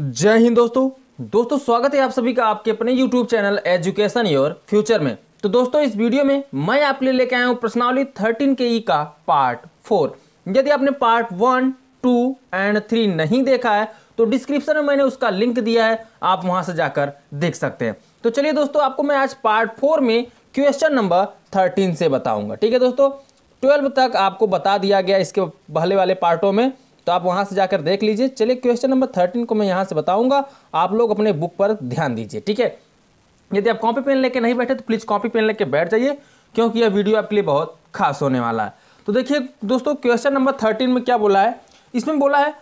जय हिंद दोस्तों दोस्तों स्वागत है आप सभी का आपके अपने YouTube channel education your future में तो दोस्तों इस वीडियो में मैं आपके लिए लेके आया हूँ प्रश्नावली 13 के ई का पार्ट फोर यदि आपने part one two and three नहीं देखा है तो डिस्क्रिप्शन में मैंने उसका लिंक दिया है आप वहां से जाकर देख सकते हैं तो चलिए दोस्तों आपको मैं आज पार्ट फोर में क्वेश्चन नंबर थर्टीन से बताऊंगा ठीक है दोस्तों ट्वेल्व तक आपको बता दिया गया इसके पहले वाले पार्टों में तो आप वहां से जाकर देख लीजिए चलिए क्वेश्चन नंबर थर्टीन को मैं यहां से बताऊंगा आप लोग अपने बुक पर ध्यान दीजिए ठीक है यदि आप कॉपी पेन लेके नहीं बैठे तो प्लीज़ कॉपी पेन लेके बैठ जाइए क्योंकि यह वीडियो आपके लिए बहुत खास होने वाला है तो देखिए दोस्तों क्वेश्चन नंबर थर्टीन में क्या बोला है इसमें बोला है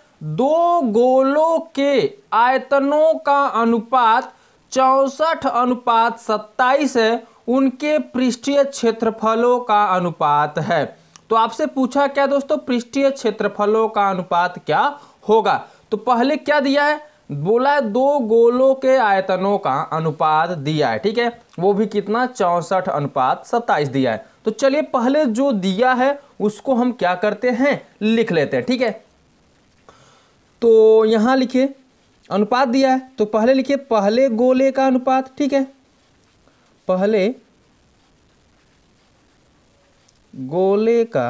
दो गोलों के आयतनों का अनुपात चौसठ अनुपात सत्ताईस है उनके पृष्ठीय क्षेत्रफलों का अनुपात है तो आपसे पूछा क्या दोस्तों पृष्ठीय क्षेत्रफलों का अनुपात क्या होगा तो पहले क्या दिया है बोला है दो गोलों के आयतनों का अनुपात दिया है ठीक है वो भी कितना चौंसठ अनुपात सत्ताईस दिया है तो चलिए पहले जो दिया है उसको हम क्या करते हैं लिख लेते हैं ठीक है तो यहां लिखिए अनुपात दिया है तो पहले लिखिए पहले गोले का अनुपात ठीक है पहले गोले का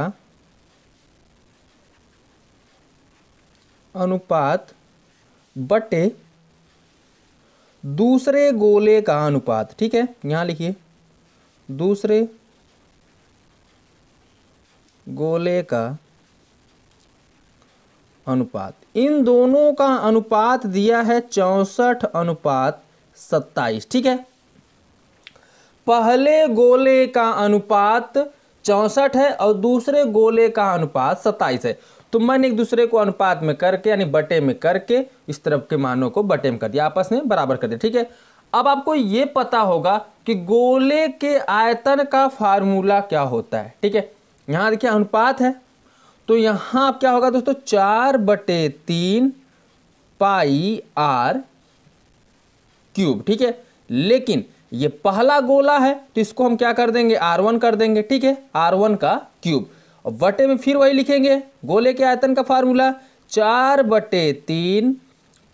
अनुपात बटे दूसरे गोले का अनुपात ठीक है यहां लिखिए दूसरे गोले का अनुपात इन दोनों का अनुपात दिया है चौसठ अनुपात सत्ताईस ठीक है पहले गोले का अनुपात चौंसठ है और दूसरे गोले का अनुपात सत्ताईस है तो मैंने एक दूसरे को अनुपात में करके यानी बटे में करके इस तरफ के मानों को बटे में कर दिया आपस में बराबर कर दिया ठीक है अब आपको ये पता होगा कि गोले के आयतन का फार्मूला क्या होता है ठीक है यहाँ देखिए अनुपात है तो यहाँ क्या होगा दोस्तों चार बटे तीन पाई आर क्यूब ठीक है लेकिन ये पहला गोला है तो इसको हम क्या कर देंगे आर वन कर देंगे ठीक है आर वन का क्यूब और बटे में फिर वही लिखेंगे गोले के आयतन का फार्मूला चार बटे तीन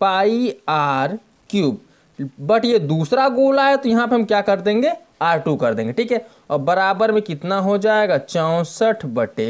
पाई आर क्यूब बट ये दूसरा गोला है तो यहाँ पे हम क्या कर देंगे आर टू कर देंगे ठीक है और बराबर में कितना हो जाएगा चौंसठ बटे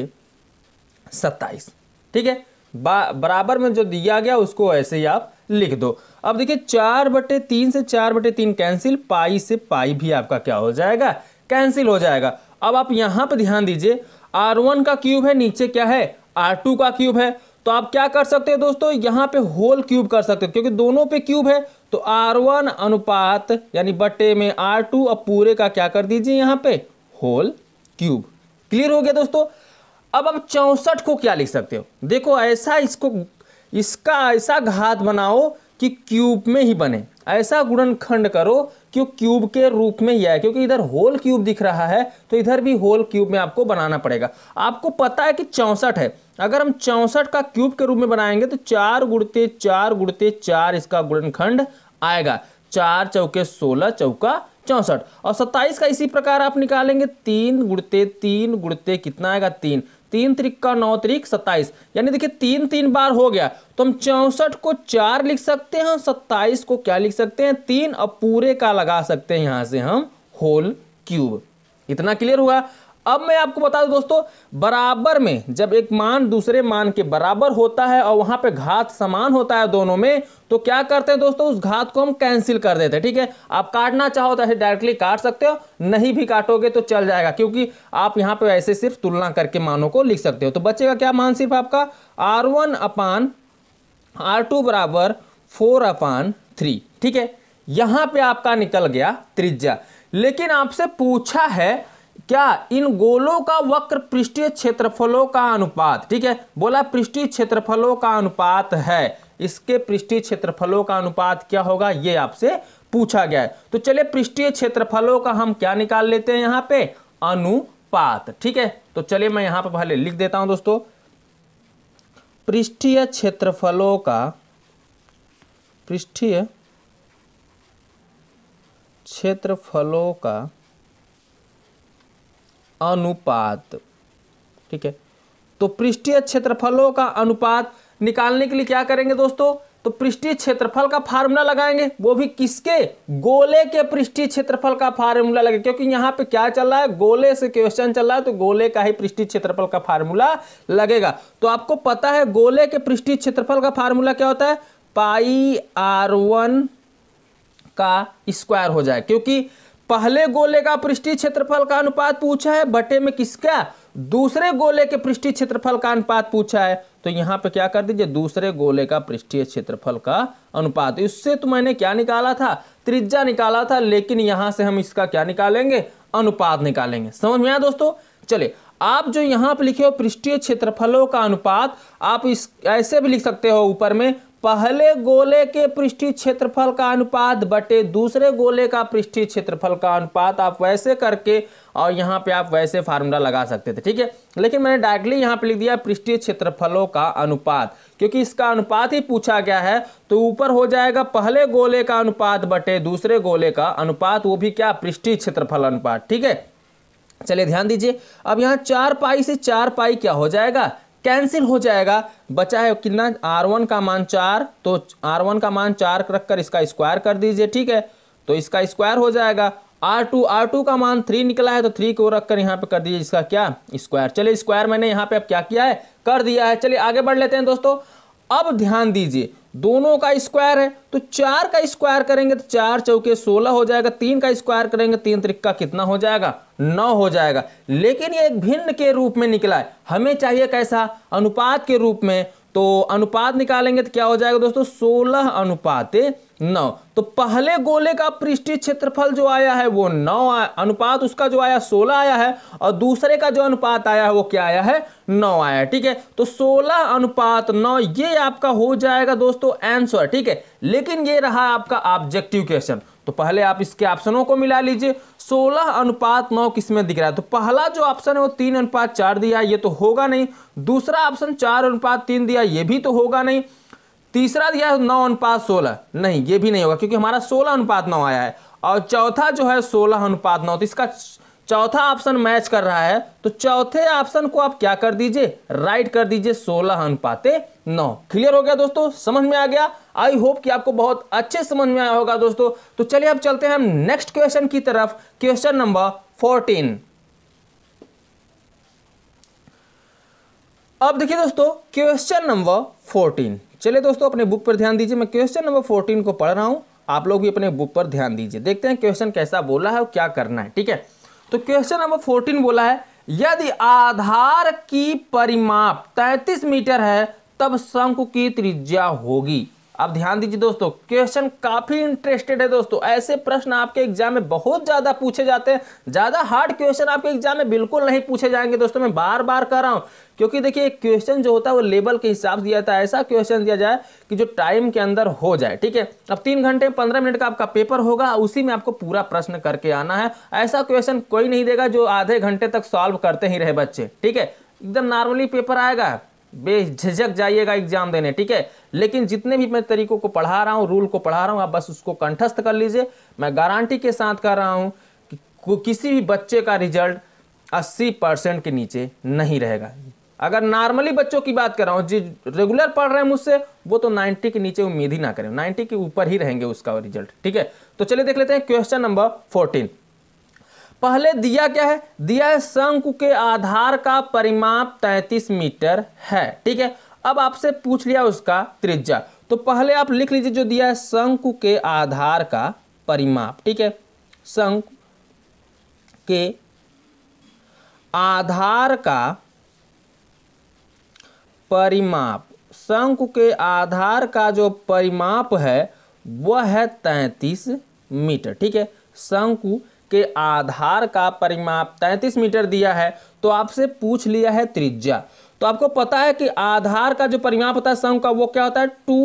सत्ताईस ठीक है बराबर में जो दिया गया उसको ऐसे ही आप लिख दो अब देखिए चार बटे तीन से चार बटे तीन कैंसिल पाई से पाई भी आपका क्या हो जाएगा कैंसिल हो जाएगा अब आप यहां पर ध्यान दीजिए आर वन का क्यूब है नीचे क्या है आर टू का क्यूब है तो आप क्या कर सकते हैं दोस्तों यहां पे होल क्यूब कर सकते हैं क्योंकि दोनों पे क्यूब है तो आर वन अनुपात यानी बटे में आर टू अब पूरे का क्या कर दीजिए यहां पे होल क्यूब क्लियर हो गया दोस्तों अब आप चौसठ को क्या लिख सकते हो देखो ऐसा इसको इसका ऐसा घात बनाओ कि क्यूब में ही बने ऐसा गुणनखंड करो कि क्यूब के रूप में ही आए क्योंकि इधर होल क्यूब दिख रहा है तो इधर भी होल क्यूब में आपको बनाना पड़ेगा आपको पता है कि चौंसठ है अगर हम चौंसठ का क्यूब के रूप में बनाएंगे तो चार गुड़ते चार गुड़ते चार इसका गुणनखंड आएगा चार चौके सोलह चौका चौंसठ और सत्ताईस का इसी प्रकार आप निकालेंगे तीन गुड़ते तीन गुड़ते कितना आएगा तीन तीन का नौ त्रिक सत्ताईस यानी देखिए तीन तीन बार हो गया तो हम चौंसठ को चार लिख सकते हैं सत्ताईस को क्या लिख सकते हैं तीन अब पूरे का लगा सकते हैं यहां से हम होल क्यूब इतना क्लियर हुआ अब मैं आपको बता दूं दोस्तों बराबर में जब एक मान दूसरे मान के बराबर होता है और वहां पे घात समान होता है दोनों में तो क्या करते हैं दोस्तों उस घात को हम कैंसिल कर देते हैं ठीक है आप काटना चाहो तो ऐसे डायरेक्टली काट सकते हो नहीं भी काटोगे तो चल जाएगा क्योंकि आप यहां पे ऐसे सिर्फ तुलना करके मानों को लिख सकते हो तो बचेगा क्या मान सिर्फ आपका R one upon R two बराबर फोर अपान थ्री ठीक है यहां पर आपका निकल गया त्रिज्या लेकिन आपसे पूछा है क्या इन गोलों का वक्र पृष्ठीय क्षेत्रफलों का अनुपात ठीक है बोला पृष्ठीय क्षेत्रफलों का अनुपात है इसके पृष्ठीय क्षेत्रफलों का अनुपात क्या होगा ये आपसे पूछा गया है तो चलिए पृष्ठीय क्षेत्रफलों का हम क्या निकाल लेते हैं यहां पे अनुपात ठीक है तो चलिए मैं यहां पर पहले लिख देता हूं दोस्तों पृष्ठीय क्षेत्रफलों का पृष्ठीय क्षेत्रफलों का अनुपात ठीक है तो पृष्ठीय क्षेत्रफलों का अनुपात निकालने के लिए क्या करेंगे दोस्तों तो पृष्ठीय क्षेत्रफल का फार्मूला लगाएंगे वो भी किसके गोले के पृष्ठीय क्षेत्रफल का फार्मूला लगे क्योंकि यहां पे क्या चल रहा है गोले से क्वेश्चन चल रहा है तो गोले का ही पृष्ठीय क्षेत्रफल का फार्मूला लगेगा तो आपको पता है गोले के पृष्ठीय क्षेत्रफल का फार्मूला क्या होता है पाई आर वन का स्क्वायर हो जाए क्योंकि पहले गोले का पृष्ठी क्षेत्रफल का अनुपात पूछा है बटे में किसका दूसरे गोले के पृष्ठी क्षेत्रफल का अनुपात पूछा है तो यहां पे क्या कर दीजिए दूसरे गोले का पृष्ठीय क्षेत्रफल का अनुपात इससे तो मैंने क्या निकाला था त्रिज्या निकाला था लेकिन यहां से हम इसका क्या निकालेंगे अनुपात निकालेंगे समझ में आया दोस्तों चलिए आप जो यहाँ पे लिखे हो पृष्ठीय क्षेत्रफलों का अनुपात आप इस ऐसे भी लिख सकते हो ऊपर में पहले गोले के पृष्ठीय क्षेत्रफल का अनुपात बटे दूसरे गोले का पृष्ठीय क्षेत्रफल का अनुपात आप वैसे करके और यहाँ पे आप वैसे फार्मूला लगा सकते थे ठीक है लेकिन मैंने डायरेक्टली यहाँ पे लिख दिया पृष्ठीय क्षेत्रफलों का अनुपात क्योंकि इसका अनुपात ही पूछा गया है तो ऊपर हो जाएगा पहले गोले का अनुपात बटे दूसरे गोले का अनुपात वो भी क्या पृष्ठीय क्षेत्रफल अनुपात ठीक है चलिए ध्यान दीजिए अब यहाँ चार पाई से चार पाई क्या हो जाएगा कैंसिल हो जाएगा बचा है कितना आर वन का मान चार तो आर वन का मान चार रखकर इसका स्क्वायर कर दीजिए ठीक है तो इसका स्क्वायर हो जाएगा आर टू आर टू का मान थ्री निकला है तो थ्री को रखकर यहाँ पे कर दीजिए इसका क्या स्क्वायर चलिए स्क्वायर मैंने यहाँ पे अब क्या किया है कर दिया है चलिए आगे बढ़ लेते हैं दोस्तों अब ध्यान दीजिए दोनों का स्क्वायर है तो चार का स्क्वायर करेंगे तो चार चौके सोलह हो जाएगा तीन का स्क्वायर करेंगे तीन त्रिक्का कितना हो जाएगा नौ हो जाएगा लेकिन ये भिन्न के रूप में निकला है हमें चाहिए कैसा अनुपात के रूप में तो अनुपात निकालेंगे तो क्या हो जाएगा दोस्तों सोलह अनुपात नौ तो पहले गोले का पृष्ठीय क्षेत्रफल जो आया है वो नौ अनुपात उसका जो आया सोलह आया है और दूसरे का जो अनुपात आया है वो क्या आया है नौ आया ठीक है तो सोलह अनुपात नौ ये आपका हो जाएगा दोस्तों आंसर ठीक है लेकिन ये रहा आपका ऑब्जेक्टिव क्वेश्चन तो पहले आप इसके ऑप्शनों को मिला लीजिए सोलह अनुपात नौ किसमें दिख रहा है तो पहला जो ऑप्शन है वो तीन अनुपात चार दिया ये तो होगा नहीं दूसरा ऑप्शन चार अनुपात तीन दिया ये भी तो होगा नहीं तीसरा दिया है नौ अनुपात सोलह नहीं ये भी नहीं होगा क्योंकि हमारा सोलह अनुपात नौ आया है और चौथा जो है सोलह अनुपात नौ तो इसका चौथा ऑप्शन मैच कर रहा है तो चौथे ऑप्शन को आप क्या कर दीजिए राइट कर दीजिए सोलह अनुपात नौ क्लियर हो गया दोस्तों समझ में आ गया आई होप कि आपको बहुत अच्छे समझ में आया होगा दोस्तों तो चलिए अब चलते हैं हम नेक्स्ट क्वेश्चन की तरफ क्वेश्चन नंबर फोर्टीन अब देखिए दोस्तों क्वेश्चन नंबर फोर्टीन चलिए दोस्तों अपने बुक पर ध्यान दीजिए मैं क्वेश्चन नंबर फोर्टीन को पढ़ रहा हूँ आप लोग भी अपने बुक पर ध्यान दीजिए देखते हैं क्वेश्चन कैसा बोला है और क्या करना है ठीक है तो क्वेश्चन नंबर फोर्टीन बोला है यदि आधार की परिमाप तैतीस मीटर है तब शंकु की त्रिज्या होगी अब ध्यान दीजिए दोस्तों क्वेश्चन काफी इंटरेस्टेड है दोस्तों ऐसे प्रश्न आपके एग्जाम में बहुत ज्यादा पूछे जाते हैं ज्यादा हार्ड क्वेश्चन आपके एग्जाम में बिल्कुल नहीं पूछे जाएंगे दोस्तों मैं बार बार कह रहा हूं क्योंकि देखिए क्वेश्चन जो होता है वो लेवल के हिसाब से दिया जाता है ऐसा क्वेश्चन दिया जाए कि जो टाइम के अंदर हो जाए ठीक है अब तीन घंटे पंद्रह मिनट का आपका पेपर होगा उसी में आपको पूरा प्रश्न करके आना है ऐसा क्वेश्चन कोई नहीं देगा जो आधे घंटे तक सॉल्व करते ही रहे बच्चे ठीक है एकदम नॉर्मली पेपर आएगा बेझिझक जाइएगा एग्जाम देने ठीक है लेकिन जितने भी मैं तरीकों को पढ़ा रहा हूँ रूल को पढ़ा रहा हूँ आप बस उसको कंठस्थ कर लीजिए मैं गारंटी के साथ कर रहा हूँ कि किसी भी बच्चे का रिजल्ट अस्सी परसेंट के नीचे नहीं रहेगा अगर नॉर्मली बच्चों की बात कर रहा हूँ जी रेगुलर पढ़ रहे हैं मुझसे वो तो 90 के नीचे उम्मीद ही ना करें 90 के ऊपर ही रहेंगे उसका रिजल्ट ठीक है तो चलिए देख लेते हैं क्वेश्चन नंबर 14 पहले दिया क्या है दिया है शंकु के आधार का परिमाप 33 मीटर है ठीक है अब आपसे पूछ लिया उसका त्रिज्या तो पहले आप लिख लीजिए जो दिया है शंकु के आधार का परिमाप ठीक है शंकु के आधार का परिमाप शंकु के आधार का जो परिमाप है वह है तैंतीस मीटर ठीक है शंकु के आधार का परिमाप तैंतीस मीटर दिया है तो आपसे पूछ लिया है त्रिज्या तो आपको पता है कि आधार का जो परिमाप होता है शंकु का वो क्या होता है टू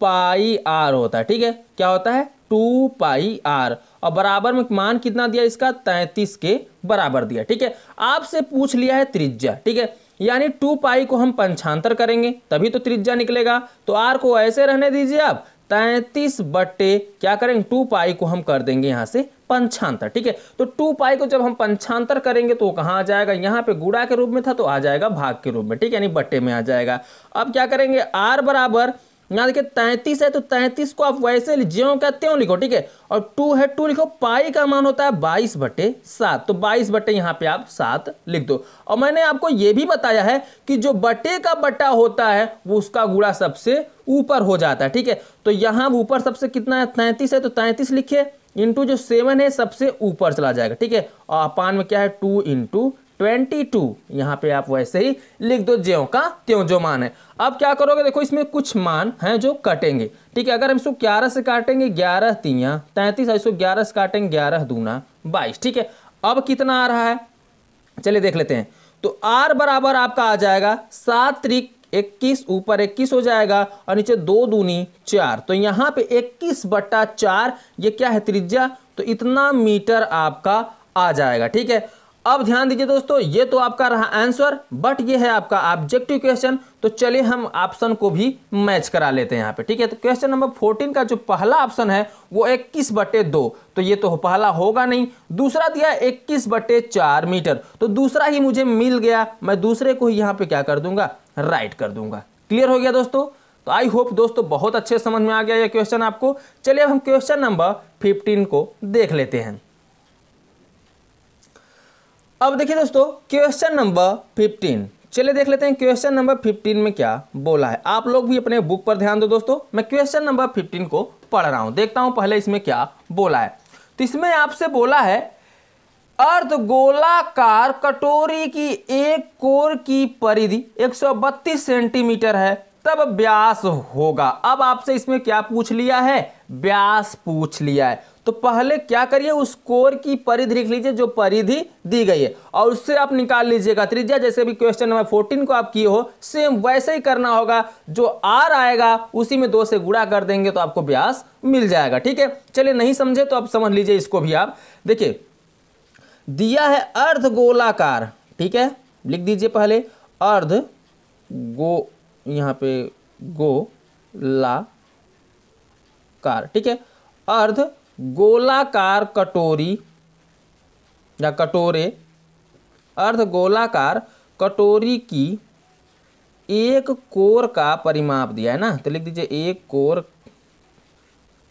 पाई आर होता है ठीक है क्या होता है टू पाई आर और बराबर में मान कितना दिया इसका तैंतीस के बराबर दिया ठीक है आपसे पूछ लिया है त्रिज्या ठीक है यानी टू पाई को हम पंचांतर करेंगे तभी तो त्रिज्या निकलेगा तो आर को ऐसे रहने दीजिए आप तैंतीस बट्टे क्या करेंगे टू पाई को हम कर देंगे यहाँ से पंचांतर ठीक है तो टू पाई को जब हम पंचांतर करेंगे तो कहाँ आ जाएगा यहाँ पे गुड़ा के रूप में था तो आ जाएगा भाग के रूप में ठीक है यानी बट्टे में आ जाएगा अब क्या करेंगे आर बराबर यहाँ देखिए तैंतीस है तो तैंतीस को आप वैसे ज्यो का त्यों लिखो ठीक है और टू है टू लिखो पाई का मान होता है बाईस बटे सात तो बाईस बटे यहाँ पे आप सात लिख दो और मैंने आपको ये भी बताया है कि जो बटे का बटा होता है वो उसका गुड़ा सबसे ऊपर हो जाता है ठीक है तो यहाँ ऊपर सबसे कितना है तैंतीस है तो तैंतीस लिखिए इंटू जो सेवन है सबसे ऊपर चला जाएगा ठीक है और अपान में क्या है टू इंटू ट्वेंटी टू यहाँ पे आप वैसे ही लिख दो ज्यो का त्यों जो मान है अब क्या करोगे देखो इसमें कुछ मान हैं जो कटेंगे ठीक है अगर हम इसको ग्यारह से काटेंगे ग्यारह तीया तैंतीस इसको ग्यारह से काटेंगे ग्यारह दूना बाईस ठीक है अब कितना आ रहा है चलिए देख लेते हैं तो आर बराबर आपका आ जाएगा सात त्रिक इक्कीस ऊपर इक्कीस हो जाएगा और नीचे दो दूनी चार तो यहाँ पे इक्कीस बट्टा चार ये क्या है त्रिज्या तो इतना मीटर आपका आ जाएगा ठीक है अब ध्यान दीजिए दोस्तों ये तो आपका रहा आंसर बट ये है आपका ऑब्जेक्टिव क्वेश्चन तो चलिए हम ऑप्शन को भी मैच करा लेते हैं यहाँ पे ठीक है तो क्वेश्चन नंबर फोर्टीन का जो पहला ऑप्शन है वो इक्कीस बटे दो तो ये तो पहला होगा नहीं दूसरा दिया इक्कीस बटे चार मीटर तो दूसरा ही मुझे मिल गया मैं दूसरे को ही यहाँ पे क्या कर दूंगा राइट कर दूंगा क्लियर हो गया दोस्तों तो आई होप दोस्तों बहुत अच्छे समझ में आ गया ये क्वेश्चन आपको चलिए अब हम क्वेश्चन नंबर फिफ्टीन को देख लेते हैं अब देखिए दोस्तों क्वेश्चन नंबर फिफ्टीन चलिए देख लेते हैं क्वेश्चन नंबर फिफ्टीन में क्या बोला है आप लोग भी अपने बुक पर ध्यान दो दोस्तों मैं क्वेश्चन नंबर फिफ्टीन को पढ़ रहा हूं देखता हूं पहले इसमें क्या बोला है तो इसमें आपसे बोला है अर्ध गोलाकार कटोरी की एक कोर की परिधि एक सेंटीमीटर है तब व्यास होगा अब आपसे इसमें क्या पूछ लिया है व्यास पूछ लिया है तो पहले क्या करिए उस कोर की परिधि लिख लीजिए जो परिधि दी गई है और उससे आप निकाल लीजिएगा त्रिज्या जैसे भी क्वेश्चन नंबर फोर्टीन को आप किए हो सेम वैसे ही करना होगा जो आर आएगा उसी में दो से गुड़ा कर देंगे तो आपको ब्यास मिल जाएगा ठीक है चलिए नहीं समझे तो आप समझ लीजिए इसको भी आप देखिए दिया है अर्ध गोलाकार ठीक है लिख दीजिए पहले अर्ध गो यहाँ पे गो ला कार ठीक है अर्ध गोलाकार कटोरी या कटोरे अर्ध गोलाकार कटोरी की एक कोर का परिमाप दिया है ना तो लिख दीजिए एक कोर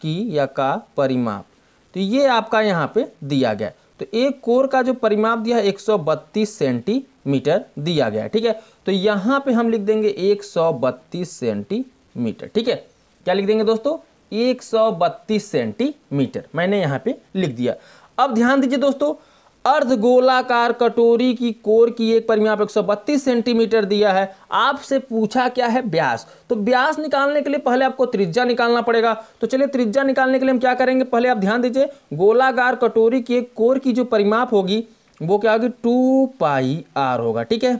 की या का परिमाप तो ये आपका यहाँ पे दिया गया तो एक कोर का जो परिमाप दिया है बत्तीस सेंटीमीटर दिया गया ठीक है तो यहाँ पे हम लिख देंगे बत्तीस सेंटीमीटर ठीक है क्या लिख देंगे दोस्तों 132 सेंटीमीटर मैंने यहाँ पे लिख दिया अब ध्यान दीजिए दोस्तों अर्ध गोलाकार कटोरी की कोर की एक परिमाप सौ 132 सेंटीमीटर दिया है आपसे पूछा क्या है ब्यास तो ब्यास निकालने के लिए पहले आपको त्रिज्या निकालना पड़ेगा तो चलिए त्रिज्या निकालने के लिए हम क्या करेंगे पहले आप ध्यान दीजिए गोलाकार कटोरी की एक कोर की जो परिमाप होगी वो क्या होगी टू पाई आर होगा ठीक है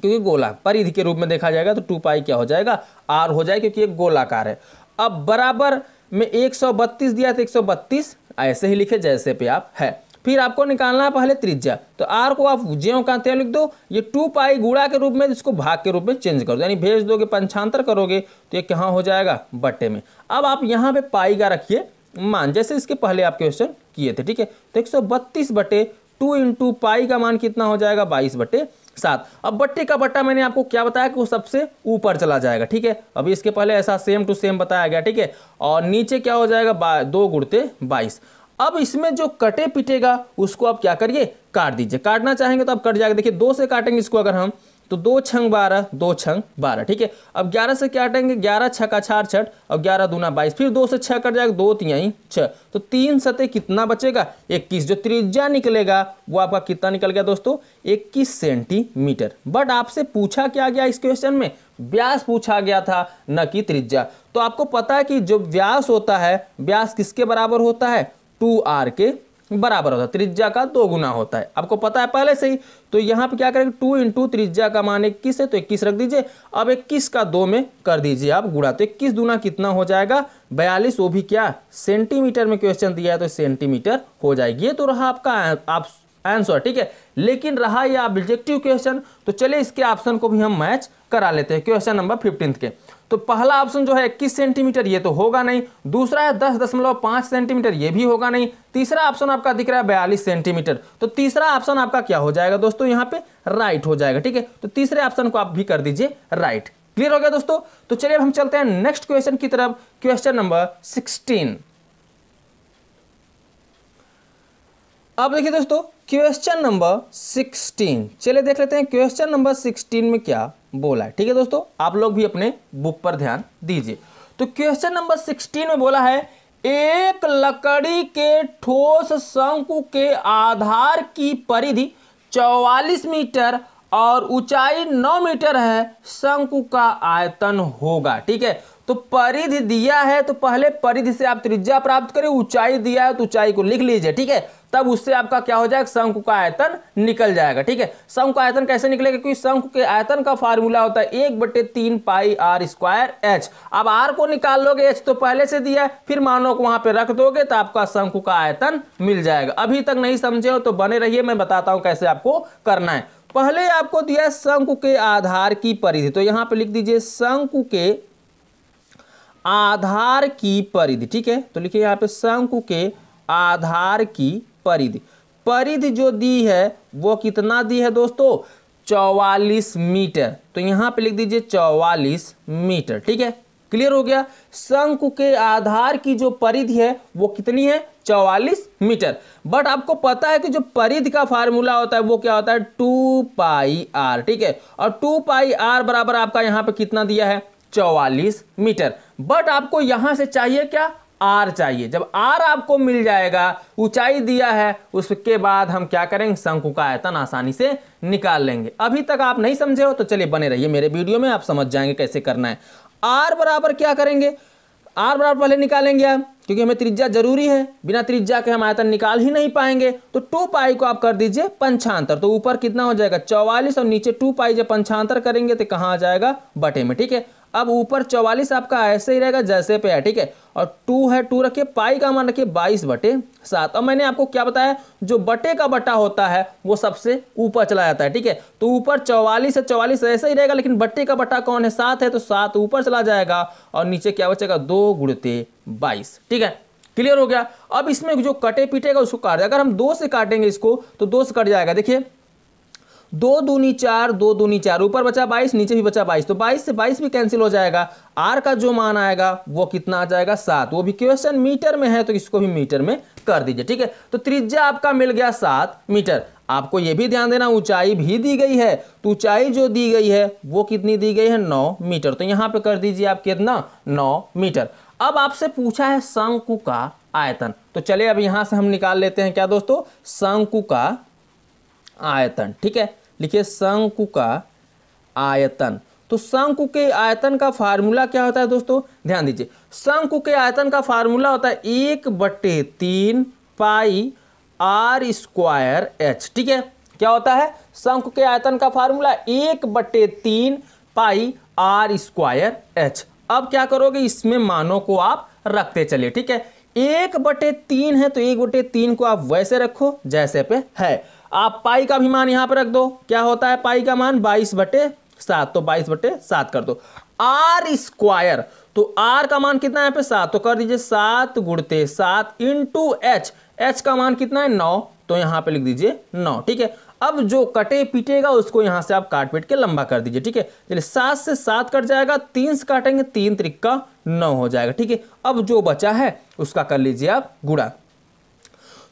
क्योंकि गोला परिधि के रूप में देखा जाएगा तो टू पाई क्या हो जाएगा आर हो जाए क्योंकि एक गोलाकार है अब बराबर में एक सौ बत्तीस दिया तो एक सौ बत्तीस ऐसे ही लिखे जैसे पे आप है फिर आपको निकालना है पहले त्रिज्या तो आर को आप ज्यों का त्यों लिख दो ये टू पाई गुड़ा के रूप में इसको भाग के रूप में चेंज कर दो यानी भेज दोगे पंचांतर करोगे तो ये कहाँ हो जाएगा बट्टे में अब आप यहाँ पे पाई का रखिए मान जैसे इसके पहले आप क्वेश्चन किए थे ठीक है तो एक सौ बत्तीस बटे टू इंटू पाई का मान कितना हो जाएगा बाईस बटे सात अब बट्टे का बट्टा मैंने आपको क्या बताया कि वो सबसे ऊपर चला जाएगा ठीक है अभी इसके पहले ऐसा सेम टू सेम बताया गया ठीक है और नीचे क्या हो जाएगा दो गुड़ते बाईस अब इसमें जो कटे पिटेगा उसको आप क्या करिए काट दीजिए काटना चाहेंगे तो आप कट जाएगा देखिए दो से काटेंगे इसको अगर हम तो दो छंग बारह दो छंग बारह ठीक है अब ग्यारह से क्या हटेंगे ग्यारह छ का छार छठ और ग्यारह दूना बाईस फिर दो से छह कट जाएगा दो तिहाई छ तो तीन सतह कितना बचेगा इक्कीस जो त्रिज्या निकलेगा वो आपका कितना निकल गया दोस्तों इक्कीस सेंटीमीटर बट आपसे पूछा क्या गया इस क्वेश्चन में व्यास पूछा गया था न कि त्रिज्या तो आपको पता है कि जो व्यास होता है व्यास किसके बराबर होता है टू आर के बराबर होता है त्रिज्या का दो गुना होता है आपको पता है पहले से ही तो यहाँ पे क्या करेंगे टू इंटू त्रिज्या का मान इक्कीस है तो इक्कीस रख दीजिए अब इक्कीस का दो में कर दीजिए आप गुणा तो इक्कीस गुना कितना हो जाएगा बयालीस वो भी क्या सेंटीमीटर में क्वेश्चन दिया है तो सेंटीमीटर हो जाएगी ये तो रहा आपका आप आंसर ठीक है लेकिन रहा यह ऑब्जेक्टिव क्वेश्चन तो चलिए इसके ऑप्शन को भी हम मैच करा लेते हैं क्वेश्चन नंबर फिफ्टींथ के तो पहला ऑप्शन जो है इक्कीस सेंटीमीटर ये तो होगा नहीं दूसरा है दस दशमलव पांच सेंटीमीटर ये भी होगा नहीं तीसरा ऑप्शन आपका दिख रहा है बयालीस सेंटीमीटर तो तीसरा ऑप्शन आपका क्या हो जाएगा दोस्तों यहाँ पे राइट हो जाएगा ठीक है तो तीसरे ऑप्शन को आप भी कर दीजिए राइट क्लियर हो गया दोस्तों तो चलिए अब हम चलते हैं नेक्स्ट क्वेश्चन की तरफ क्वेश्चन नंबर सिक्सटीन अब देखिए दोस्तों क्वेश्चन नंबर सिक्सटीन चलिए देख लेते हैं क्वेश्चन नंबर सिक्सटीन में क्या बोला है ठीक है दोस्तों आप लोग भी अपने बुक पर ध्यान दीजिए तो क्वेश्चन नंबर सिक्सटीन में बोला है एक लकड़ी के ठोस शंकु के आधार की परिधि 44 मीटर और ऊंचाई 9 मीटर है शंकु का आयतन होगा ठीक है तो परिधि दिया है तो पहले परिधि से आप त्रिज्या प्राप्त करें ऊंचाई दिया है तो ऊंचाई को लिख लीजिए ठीक है तब उससे आपका क्या हो जाएगा शंकु का आयतन निकल जाएगा ठीक है शंकु का आयतन कैसे निकलेगा क्योंकि शंकु के आयतन का फार्मूला होता है एक बटे तीन पाई आर स्क्वायर एच अब आर को निकाल लोगे एच तो पहले से दिया है फिर मानो को वहां पे रख दोगे तो आपका शंकु का आयतन मिल जाएगा अभी तक नहीं समझे हो तो बने रहिए मैं बताता हूँ कैसे आपको करना है पहले आपको दिया है शंकु के आधार की परिधि तो यहां पर लिख दीजिए शंकु के आधार की परिधि ठीक है तो लिखिए यहां पे शंकु के आधार की परिधि परिधि जो दी है वो कितना दी है दोस्तों चौवालीस मीटर तो यहां पे लिख दीजिए चौवालीस मीटर ठीक है क्लियर हो गया शंकु के आधार की जो परिधि है वो कितनी है चौवालीस मीटर बट आपको पता है कि जो परिधि का फार्मूला होता है वो क्या होता है टू पाई आर ठीक है और टू पाई आर बराबर आपका यहां पे कितना दिया है चौवालीस मीटर बट आपको यहां से चाहिए क्या आर चाहिए जब आर आपको मिल जाएगा ऊंचाई दिया है उसके बाद हम क्या करेंगे शंकु का आयतन आसानी से निकाल लेंगे अभी तक आप नहीं समझे हो तो चलिए बने रहिए मेरे वीडियो में आप समझ जाएंगे कैसे करना है आर बराबर क्या करेंगे आर बराबर पहले निकालेंगे आप क्योंकि हमें त्रिज्या जरूरी है बिना त्रिज्या के हम आयतन निकाल ही नहीं पाएंगे तो टू पाई को आप कर दीजिए पंचांतर तो ऊपर कितना हो जाएगा चौवालीस और नीचे टू पाई जब पंचांतर करेंगे तो कहाँ आ जाएगा बटे में ठीक है अब ऊपर चौवालीस आपका ऐसे ही रहेगा जैसे पे है ठीक है और टू है टू रखिए पाई का मान रखिए बाईस बटे सात अब मैंने आपको क्या बताया जो बटे का बटा होता है वो सबसे ऊपर चला जाता है ठीक है तो ऊपर चौवालीस है चौवालीस ऐसा ही रहेगा लेकिन बटे का बटा कौन है सात है तो सात ऊपर चला जाएगा और नीचे क्या बचेगा दो गुड़ते बाईस ठीक है क्लियर हो गया अब इसमें जो कटे पीटेगा उसको काट अगर हम दो से काटेंगे इसको तो दो से कट जाएगा देखिए दो दूनी चार दो दूनी चार ऊपर बचा बाईस नीचे भी बचा बाईस तो बाईस से बाईस भी कैंसिल हो जाएगा आर का जो मान आएगा वो कितना आ जाएगा सात वो भी क्वेश्चन मीटर में है तो इसको भी मीटर में कर दीजिए ठीक है तो त्रिज्या आपका मिल गया सात मीटर आपको ये भी ध्यान देना ऊंचाई भी दी गई है तो ऊंचाई जो दी गई है वो कितनी दी गई है नौ मीटर तो यहाँ पे कर दीजिए आप कितना नौ मीटर अब आपसे पूछा है शंकु का आयतन तो चलिए अब यहां से हम निकाल लेते हैं क्या दोस्तों शंकु का आयतन ठीक है लिखिए शंकु का आयतन तो शंकु के आयतन का फार्मूला क्या होता है दोस्तों ध्यान दीजिए शंकु के आयतन का फार्मूला होता है एक बटे तीन पाई आर स्क्वायर एच ठीक है क्या होता है शंकु के आयतन का फार्मूला एक बटे तीन पाई आर स्क्वायर एच अब क्या करोगे इसमें मानों को आप रखते चलिए ठीक है एक बटे तीन है तो एक बटे तीन को आप वैसे रखो जैसे पे है आप पाई का भी मान यहां पर रख दो क्या होता है पाई का मान बाईस बटे सात तो बाईस बटे सात कर दो आर स्क्वायर तो आर का मान कितना है पे सात तो कर दीजिए सात गुड़ते सात इन टू एच एच का मान कितना है नौ तो यहां पे लिख दीजिए नौ ठीक है अब जो कटे पीटेगा उसको यहां से आप काट पीट के लंबा कर दीजिए ठीक है चलिए सात से सात कट जाएगा तीन से काटेंगे तीन त्रिक्का नौ हो जाएगा ठीक है अब जो बचा है उसका कर लीजिए आप गुड़ा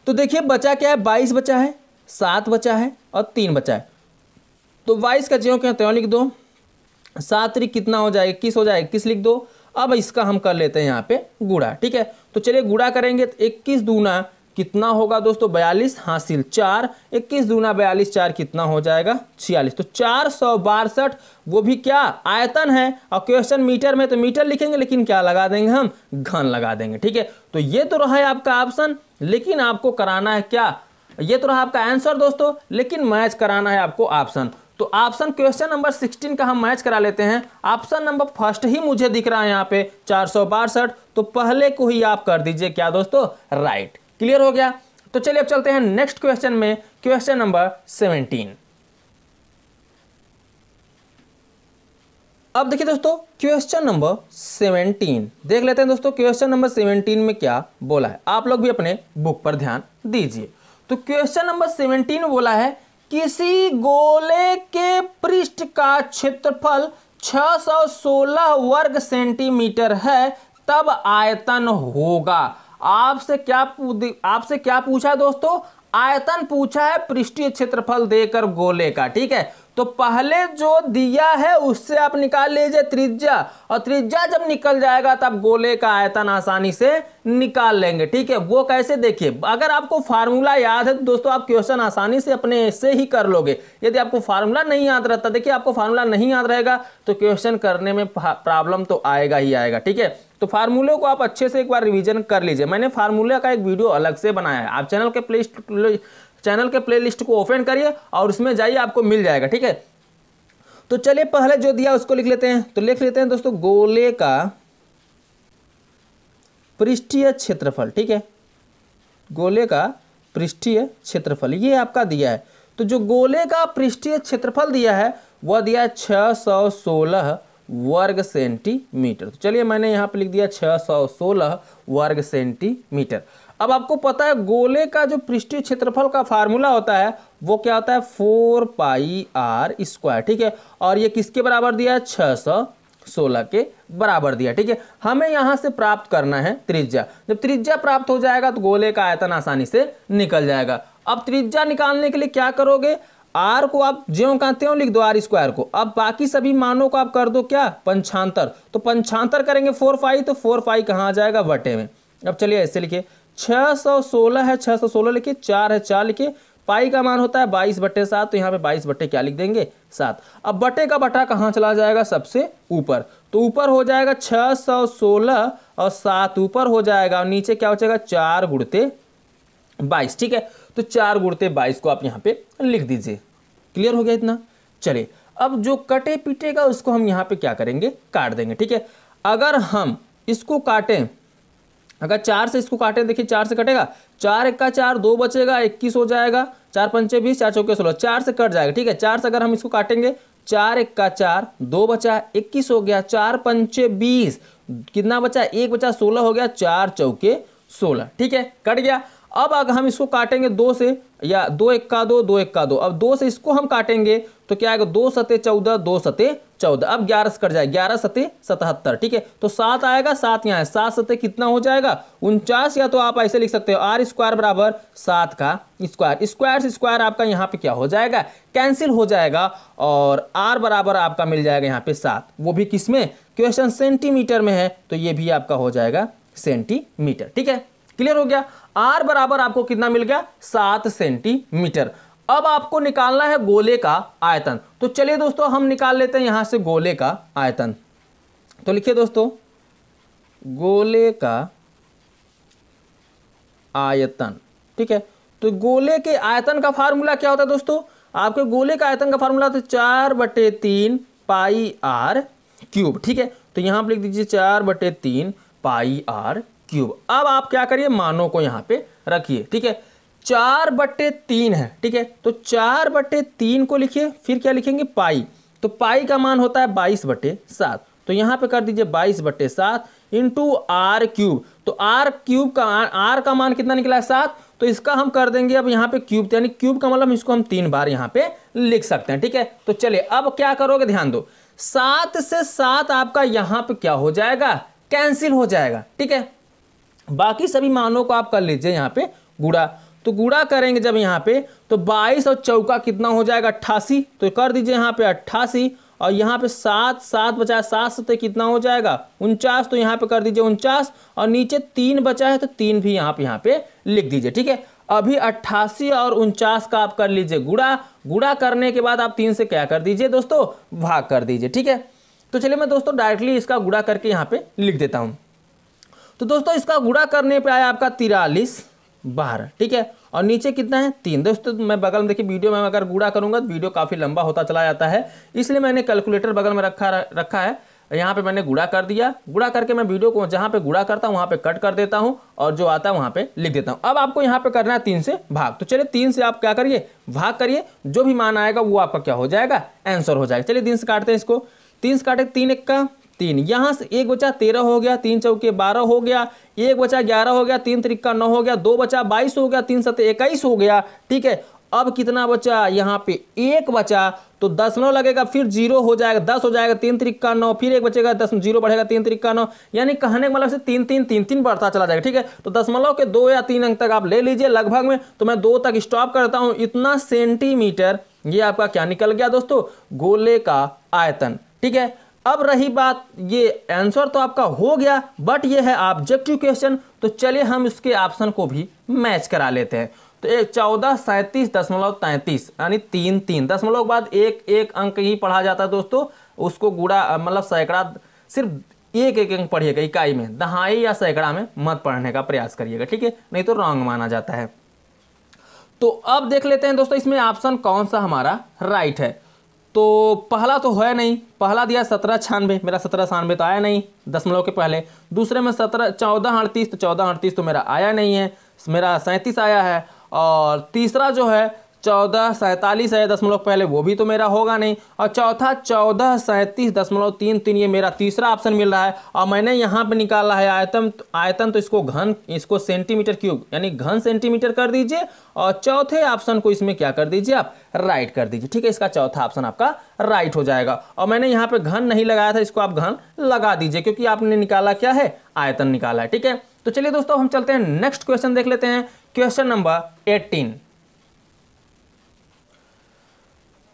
तो देखिए बचा क्या है बाईस बचा है सात बचा है और तीन बचा है तो बाईस का ज्यों क्या तो लिख दो सात रिक कितना हो जाएगा इक्कीस हो जाएगा इक्कीस लिख दो अब इसका हम कर लेते हैं यहाँ पे गुड़ा ठीक है तो चलिए गुड़ा करेंगे तो इक्कीस दूना कितना होगा दोस्तों बयालीस हासिल चार इक्कीस दूना बयालीस चार कितना हो जाएगा छियालीस तो चार सौ बासठ वो भी क्या आयतन है और क्वेश्चन मीटर में तो मीटर लिखेंगे लेकिन क्या लगा देंगे हम घन लगा देंगे ठीक है तो ये तो रहा है आपका ऑप्शन लेकिन आपको कराना है क्या ये तो रहा आपका आंसर दोस्तों लेकिन मैच कराना है आपको ऑप्शन तो ऑप्शन क्वेश्चन नंबर सिक्सटीन का हम मैच करा लेते हैं ऑप्शन नंबर फर्स्ट ही मुझे दिख रहा है यहाँ पे चार सौ बासठ तो पहले को ही आप कर दीजिए क्या दोस्तों राइट क्लियर हो गया तो चलिए अब चलते हैं नेक्स्ट क्वेश्चन में क्वेश्चन नंबर सेवनटीन अब देखिए दोस्तों क्वेश्चन नंबर सेवनटीन देख लेते हैं दोस्तों क्वेश्चन नंबर सेवनटीन में क्या बोला है आप लोग भी अपने बुक पर ध्यान दीजिए तो क्वेश्चन नंबर सेवनटीन बोला है किसी गोले के पृष्ठ का क्षेत्रफल 616 वर्ग सेंटीमीटर है तब आयतन होगा आपसे क्या आपसे क्या पूछा है दोस्तों आयतन पूछा है पृष्ठीय क्षेत्रफल देकर गोले का ठीक है तो पहले जो दिया है उससे आप निकाल लीजिए त्रिज्या और त्रिज्या जब निकल जाएगा तब गोले का आयतन आसानी से निकाल लेंगे ठीक है वो कैसे देखिए अगर आपको फार्मूला याद है तो दोस्तों आप क्वेश्चन आसानी से अपने से ही कर लोगे यदि आपको फार्मूला नहीं याद रहता देखिए आपको फार्मूला नहीं याद रहेगा तो क्वेश्चन करने में प्रॉब्लम तो आएगा ही आएगा ठीक है तो फार्मूले को आप अच्छे से एक बार रिवीजन कर लीजिए मैंने फार्मूले का एक वीडियो अलग से बनाया है आप चैनल के प्ले चैनल के प्लेलिस्ट को ओपन करिए और उसमें जाइए आपको मिल जाएगा ठीक है तो चलिए पहले जो दिया उसको लिख लेते हैं तो लिख लेते हैं दोस्तों गोले का पृष्ठीय क्षेत्रफल ठीक है गोले का पृष्ठीय क्षेत्रफल ये आपका दिया है तो जो गोले का पृष्ठीय क्षेत्रफल दिया है वह दिया है छः सौ सोलह वर्ग सेंटीमीटर तो चलिए मैंने यहाँ पर लिख दिया छः सौ सोलह वर्ग सेंटीमीटर अब आपको पता है गोले का जो पृष्ठीय क्षेत्रफल का फार्मूला होता है वो क्या होता है फोर पाई आर स्क्वायर ठीक है और ये किसके बराबर दिया है छह सौ सोलह के बराबर दिया ठीक है हमें यहां से प्राप्त करना है त्रिज्या जब त्रिज्या प्राप्त हो जाएगा तो गोले का आयतन आसानी से निकल जाएगा अब त्रिज्या निकालने के लिए क्या करोगे आर को आप ज्यो का त्यों लिख दो आर स्क्वायर को अब बाकी सभी मानों को आप कर दो क्या पंचांतर तो पंचांतर करेंगे फोर फाइव तो फोर फाइव कहाँ आ जाएगा वटे में अब चलिए ऐसे लिखिए 616 सौ सोलह है 616 सौ सोलह लिखिए चार है चार लिखिए पाई का मान होता है बाईस बट्टे सात तो यहाँ पे बाईस बट्टे क्या लिख देंगे सात अब बटे का बटा कहाँ चला जाएगा सबसे ऊपर तो ऊपर हो जाएगा 616 सौ सोलह और सात ऊपर हो जाएगा और नीचे क्या हो जाएगा चार गुड़ते बाईस ठीक है तो चार गुड़ते बाईस को आप यहाँ पे लिख दीजिए क्लियर हो गया इतना चलिए अब जो कटे पीटेगा उसको हम यहाँ पे क्या करेंगे काट देंगे ठीक है अगर हम इसको काटें अगर चार से इसको काटें देखिए चार से कटेगा चार एक का चार दो बचेगा इक्कीस हो जाएगा चार पंचे बीस चार चौके सोलह चार से कट जाएगा ठीक है चार से अगर हम इसको काटेंगे चार एक का चार दो बचा इक्कीस हो गया चार पंचे बीस कितना बचा एक बचा सोलह हो गया चार चौके सोलह ठीक है कट गया अब अगर हम इसको काटेंगे दो से या दो इक्का दो दो इक्का दो अब दो से इसको हम काटेंगे तो क्या आएगा दो सते चौदह दो सते चौदह अब ग्यारह से कट जाए ग्यारह सते सतहत्तर ठीक है तो सात आएगा सात यहाँ है सात सते कितना हो जाएगा उनचास या तो आप ऐसे लिख सकते हो आर स्क्वायर बराबर सात का स्क्वायर स्क्वायर से स्क्वायर आपका यहाँ पे क्या हो जाएगा कैंसिल हो जाएगा और आर बराबर आपका मिल जाएगा यहाँ पे सात वो भी किस में क्वेश्चन सेंटीमीटर में है तो ये भी आपका हो जाएगा सेंटीमीटर ठीक है क्लियर हो गया आर बराबर आपको कितना मिल गया सात सेंटीमीटर अब आपको निकालना है गोले का आयतन तो चलिए दोस्तों हम निकाल लेते हैं यहां से गोले का आयतन तो लिखिए दोस्तों गोले का आयतन ठीक है तो गोले के आयतन का फार्मूला क्या होता है दोस्तों आपके गोले का आयतन का फार्मूला तो चार बटे तीन पाई आर क्यूब ठीक है तो यहां पर लिख दीजिए चार बटे तीन पाई आर क्यूब अब आप क्या करिए मानों को यहाँ पे रखिए ठीक है चार बट्टे तीन है ठीक है तो चार बट्टे तीन को लिखिए फिर क्या लिखेंगे पाई तो पाई का मान होता है बाईस बट्टे सात तो यहाँ पे कर दीजिए बाईस बट्टे सात इंटू आर क्यूब तो आर क्यूब का आर का मान कितना निकला है सात तो इसका हम कर देंगे अब यहाँ पे क्यूब यानी क्यूब का मतलब इसको हम तीन बार यहाँ पे लिख सकते हैं ठीक है तो चलिए अब क्या करोगे ध्यान दो सात से सात आपका यहाँ पे क्या हो जाएगा कैंसिल हो जाएगा ठीक है बाकी सभी मानों को आप कर लीजिए यहाँ पे गुड़ा तो गुड़ा करेंगे जब यहाँ पे तो बाईस और चौका कितना हो जाएगा अट्ठासी तो कर दीजिए यहाँ पे अट्ठासी और यहाँ पे सात सात बचा है सात सत्य तो कितना हो जाएगा उनचास तो यहाँ पे कर दीजिए उनचास और नीचे तीन बचा है तो तीन भी यहाँ पे यहाँ पे लिख दीजिए ठीक है अभी अट्ठासी और उनचास का आप कर लीजिए गुड़ा गुड़ा करने के बाद आप तीन से क्या कर दीजिए दोस्तों भाग कर दीजिए ठीक है तो चलिए मैं दोस्तों डायरेक्टली इसका गुड़ा करके यहाँ पे लिख देता हूँ तो दोस्तों इसका गुड़ा करने पर आया आपका तिरालीस बारह ठीक है और नीचे कितना है तीन दोस्तों मैं बगल में देखिए वीडियो में अगर गुड़ा करूंगा तो वीडियो काफ़ी लंबा होता चला जाता है इसलिए मैंने कैलकुलेटर बगल में रखा रखा है यहाँ पे मैंने गुड़ा कर दिया गुड़ा करके मैं वीडियो को जहाँ पे गुड़ा करता हूँ वहाँ पे कट कर देता हूँ और जो आता है वहाँ पे लिख देता हूँ अब आपको यहाँ पे करना है तीन से भाग तो चलिए तीन से आप क्या करिए भाग करिए जो भी मान आएगा वो आपका क्या हो जाएगा आंसर हो जाएगा चलिए तीन से काटते हैं इसको तीन से काटे तीन एक का तीन यहाँ से एक बचा तेरह हो गया तीन चौके बारह हो गया एक बचा ग्यारह हो गया तीन तरीका नौ हो गया दो बचा बाईस हो गया तीन सत्य इक्कीस हो गया ठीक है अब कितना बचा यहाँ पे एक बचा तो दसमलव लगेगा फिर जीरो हो जाएगा दस हो जाएगा तीन तरीका नौ फिर एक बचेगा दस जीरो बढ़ेगा तीन तरीका नौ यानी कहने का मतलब से तीन तीन तीन तीन बढ़ता चला जाएगा ठीक है तो दसमलव के दो या तीन अंक तक आप ले लीजिए लगभग में तो मैं दो तक स्टॉप करता हूँ इतना सेंटीमीटर ये आपका क्या निकल गया दोस्तों गोले का आयतन ठीक है अब रही बात ये आंसर तो आपका हो गया बट ये है ऑब्जेक्टिव क्वेश्चन तो चलिए हम इसके ऑप्शन को भी मैच करा लेते हैं तो एक चौदह सैंतीस दशमलव तैंतीस यानी तीन तीन दशमलव के बाद एक एक अंक ही पढ़ा जाता है दोस्तों उसको गुड़ा मतलब सैकड़ा सिर्फ एक एक अंक पढ़िएगा इकाई में दहाई या सैकड़ा में मत पढ़ने का प्रयास करिएगा ठीक है नहीं तो रॉन्ग माना जाता है तो अब देख लेते हैं दोस्तों इसमें ऑप्शन कौन सा हमारा राइट है तो पहला तो है नहीं पहला दिया सत्रह छियानवे मेरा सत्रह छियानवे तो आया नहीं दसमलव के पहले दूसरे में सत्रह चौदह अड़तीस तो चौदह अड़तीस तो मेरा आया नहीं है मेरा सैंतीस आया है और तीसरा जो है चौदह सैंतालीस है दशमलव पहले वो भी तो मेरा होगा नहीं और चौथा चौदह सैंतीस दशमलव तीन तीन ये मेरा तीसरा ऑप्शन मिल रहा है और मैंने यहाँ पे निकाला है आयतन आयतन तो इसको घन इसको सेंटीमीटर क्यूब यानी घन सेंटीमीटर कर दीजिए और चौथे ऑप्शन को इसमें क्या कर दीजिए आप राइट कर दीजिए ठीक है इसका चौथा ऑप्शन आपका राइट हो जाएगा और मैंने यहाँ पे घन नहीं लगाया था इसको आप घन लगा दीजिए क्योंकि आपने निकाला क्या है आयतन निकाला है ठीक है तो चलिए दोस्तों हम चलते हैं नेक्स्ट क्वेश्चन देख लेते हैं क्वेश्चन नंबर एटीन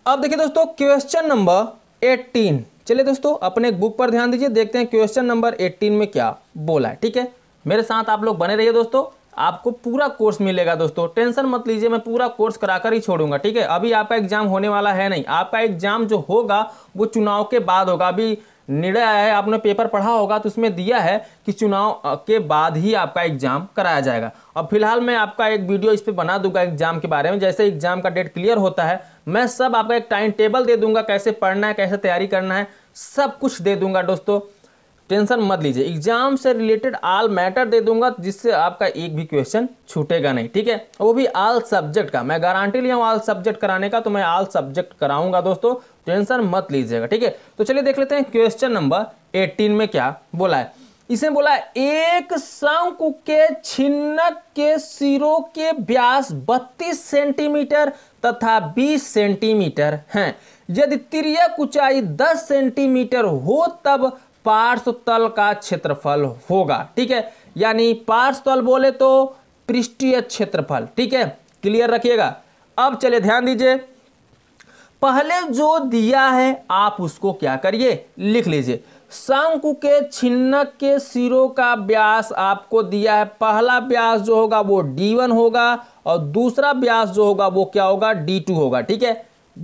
अब देखिए दोस्तों क्वेश्चन नंबर 18 चलिए दोस्तों अपने बुक पर ध्यान दीजिए देखते हैं क्वेश्चन नंबर 18 में क्या बोला है ठीक है मेरे साथ आप लोग बने रहिए दोस्तों आपको पूरा कोर्स मिलेगा दोस्तों टेंशन मत लीजिए मैं पूरा कोर्स कराकर ही छोड़ूंगा ठीक है अभी आपका एग्जाम होने वाला है नहीं आपका एग्जाम जो होगा वो चुनाव के बाद होगा अभी निर्णय आया है आपने पेपर पढ़ा होगा तो उसमें दिया है कि चुनाव के बाद ही आपका एग्जाम कराया जाएगा और फिलहाल मैं आपका एक वीडियो इस पर बना दूंगा एग्जाम के बारे में जैसे एग्जाम का डेट क्लियर होता है मैं सब आपका एक टाइम टेबल दे दूंगा कैसे पढ़ना है कैसे तैयारी करना है सब कुछ दे दूंगा दोस्तों टेंशन मत लीजिए एग्जाम से रिलेटेड आल मैटर दे दूंगा जिससे आपका एक भी क्वेश्चन छूटेगा नहीं ठीक है वो भी आल सब्जेक्ट का मैं गारंटी लिया हूँ आल सब्जेक्ट कराने का तो मैं आल सब्जेक्ट कराऊंगा दोस्तों टेंशन मत लीजिएगा ठीक है तो चलिए देख लेते हैं क्वेश्चन नंबर एटीन में क्या बोला है इसे बोला है एक शंकु के छिन्नक के सिरों के व्यास 32 सेंटीमीटर तथा 20 सेंटीमीटर हैं यदि तिरक ऊंचाई 10 सेंटीमीटर हो तब पार्श्वतल का क्षेत्रफल होगा ठीक है यानी पार्श्वतल बोले तो पृष्ठीय क्षेत्रफल ठीक है क्लियर रखिएगा अब चलिए ध्यान दीजिए पहले जो दिया है आप उसको क्या करिए लिख लीजिए शंकु के छिन्नक के सिरों का व्यास आपको दिया है पहला व्यास जो होगा वो डी वन होगा और दूसरा व्यास जो होगा वो क्या होगा डी टू होगा ठीक है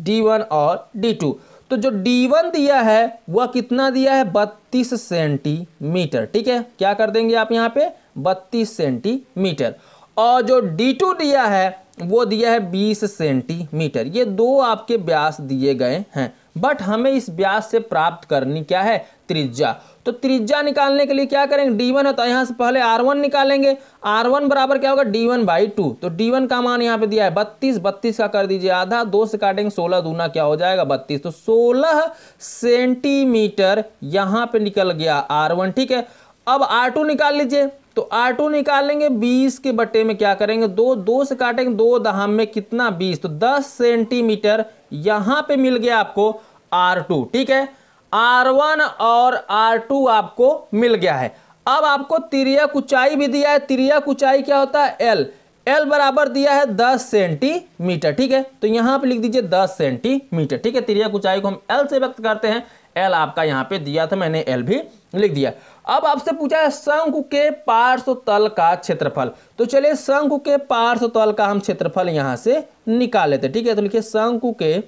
डी वन और डी टू तो जो D1 दिया है वह कितना दिया है 32 सेंटीमीटर ठीक है क्या कर देंगे आप यहाँ पे 32 सेंटीमीटर और जो D2 दिया है वो दिया है 20 सेंटीमीटर ये दो आपके व्यास दिए गए हैं बट हमें इस व्यास से प्राप्त करनी क्या है त्रिज्या तो त्रिज्या निकालने के लिए क्या करेंगे डी वन होता है तो यहाँ से पहले आर वन निकालेंगे आर वन बराबर क्या होगा डी वन बाई टू तो डी वन का मान यहाँ पे दिया है बत्तीस बत्तीस का कर दीजिए आधा दो से काटेंगे सोलह दूना क्या हो जाएगा बत्तीस तो सोलह सेंटीमीटर यहाँ पे निकल गया आर वन ठीक है अब आर टू निकाल लीजिए तो आर टू निकालेंगे बीस के बट्टे में क्या करेंगे दो दो से काटेंगे दो दहाम में कितना बीस तो दस सेंटीमीटर यहां पे मिल गया आपको आर टू ठीक है R1 और R2 आपको मिल गया है अब आपको तिरिया ऊंचाई भी दिया है तिरिया ऊंचाई क्या होता है एल एल बराबर दिया है 10 सेंटीमीटर ठीक है तो यहां पे लिख दीजिए 10 सेंटीमीटर ठीक है तिरिया ऊंचाई को हम एल से व्यक्त करते हैं एल आपका यहां पे दिया था मैंने एल भी लिख दिया अब आपसे पूछा है शंख के पार्श्व तल का क्षेत्रफल तो चलिए शंख के पार्श्व तल का हम क्षेत्रफल यहां से निकाल लेते ठीक है तो लिखिए शंकु के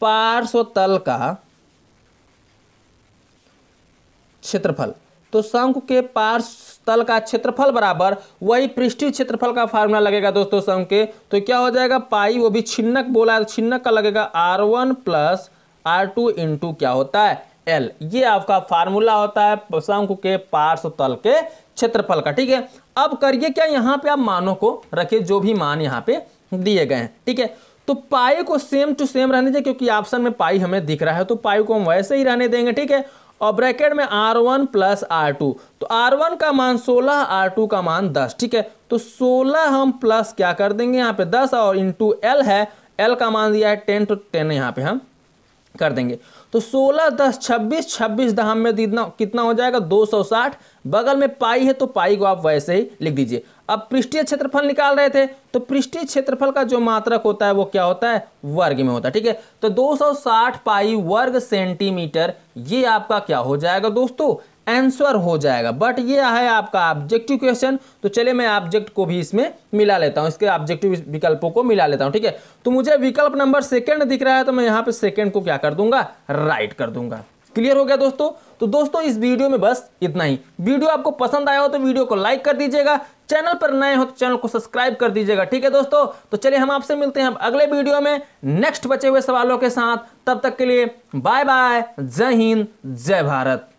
पार्श्व तल का क्षेत्रफल तो शंकु के पार्श्व तल का क्षेत्रफल बराबर वही पृष्ठीय क्षेत्रफल का फार्मूला लगेगा दोस्तों शंकु के तो क्या हो जाएगा पाई वो भी छिन्नक बोला है छिन्नक का लगेगा R one plus R two into क्या होता है एल ये आपका फार्मूला होता है शंकु के पार्श्व तल के क्षेत्रफल का ठीक है अब करिए क्या यहाँ पे आप मानों को रखिए जो भी मान यहाँ पे दिए गए हैं ठीक है तो पाई को सेम टू सेम रहने दीजिए क्योंकि ऑप्शन में पाई हमें दिख रहा है तो पाई को हम वैसे ही रहने देंगे ठीक है और ब्रैकेट में R one plus R two तो आर वन का मान सोलह आर टू का मान दस ठीक है तो सोलह हम प्लस क्या कर देंगे यहाँ पे दस और टू एल है एल का मान दिया है टेन टू टेन यहाँ पे हम कर देंगे तो सोलह दस छब्बीस छब्बीस दाम में कितना हो जाएगा दो सौ साठ बगल में पाई है तो पाई को आप वैसे ही लिख दीजिए अब पृष्ठीय क्षेत्रफल निकाल रहे थे तो पृष्ठीय क्षेत्रफल का जो मात्रक होता है वो क्या होता है वर्ग में होता है ठीक है तो 260 पाई वर्ग सेंटीमीटर ये आपका क्या हो जाएगा दोस्तों आंसर हो जाएगा बट ये है आपका ऑब्जेक्टिव क्वेश्चन तो चलिए मैं ऑब्जेक्ट को भी इसमें मिला लेता हूँ इसके ऑब्जेक्टिव विकल्पों को मिला लेता हूँ ठीक है तो मुझे विकल्प नंबर सेकंड दिख रहा है तो मैं यहाँ पे सेकेंड को क्या कर दूंगा राइट कर दूंगा क्लियर हो गया दोस्तों तो दोस्तों इस वीडियो में बस इतना ही वीडियो आपको पसंद आया हो तो वीडियो को लाइक कर दीजिएगा चैनल पर नए हो तो चैनल को सब्सक्राइब कर दीजिएगा ठीक है दोस्तों तो चलिए हम आपसे मिलते हैं अगले वीडियो में नेक्स्ट बचे हुए सवालों के साथ तब तक के लिए बाय बाय जय हिंद जय भारत